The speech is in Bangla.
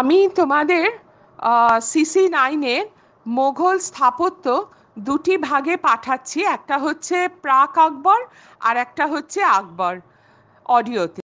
আমি তোমাদের সিসি নাইনের মোঘল স্থাপত্য দুটি ভাগে পাঠাচ্ছি একটা হচ্ছে প্রাক আকবর আর একটা হচ্ছে আকবর অডিওতে